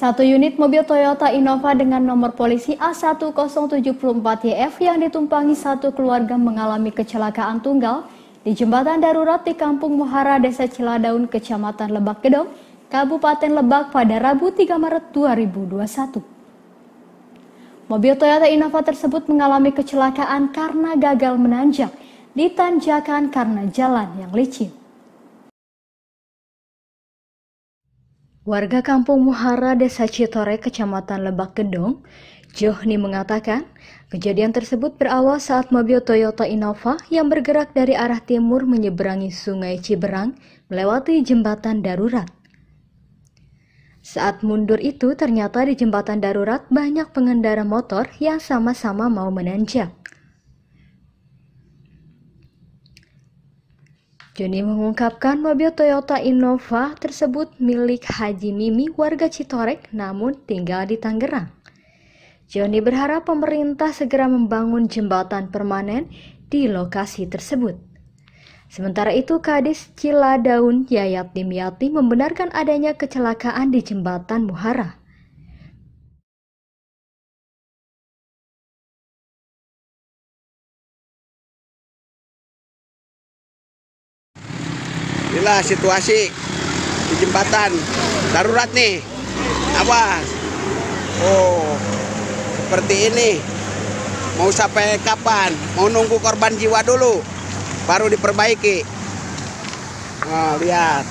Satu unit mobil Toyota Innova dengan nomor polisi A1074YF yang ditumpangi satu keluarga mengalami kecelakaan tunggal di jembatan darurat di Kampung Muhara, Desa Ciladaun, Kecamatan Lebak Gedong, Kabupaten Lebak pada Rabu 3 Maret 2021. Mobil Toyota Innova tersebut mengalami kecelakaan karena gagal menanjak ditanjakan karena jalan yang licin. Warga kampung Muhara Desa Citore, Kecamatan Lebak Gedong, Johni mengatakan, kejadian tersebut berawal saat mobil Toyota Innova yang bergerak dari arah timur menyeberangi sungai Ciberang melewati jembatan darurat. Saat mundur itu ternyata di jembatan darurat banyak pengendara motor yang sama-sama mau menanjak. Joni mengungkapkan mobil Toyota Innova tersebut milik Haji Mimi warga Citorek namun tinggal di Tangerang. Joni berharap pemerintah segera membangun jembatan permanen di lokasi tersebut. Sementara itu, Kadis Ciladaun Yayat Dimyati membenarkan adanya kecelakaan di jembatan Muhara. inilah situasi di jembatan darurat nih awas oh seperti ini mau sampai kapan mau nunggu korban jiwa dulu baru diperbaiki nah, lihat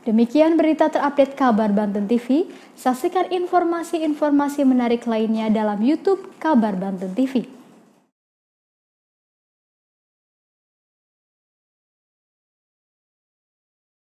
Demikian berita terupdate kabar Banten TV. Saksikan informasi-informasi menarik lainnya dalam YouTube Kabar Banten TV.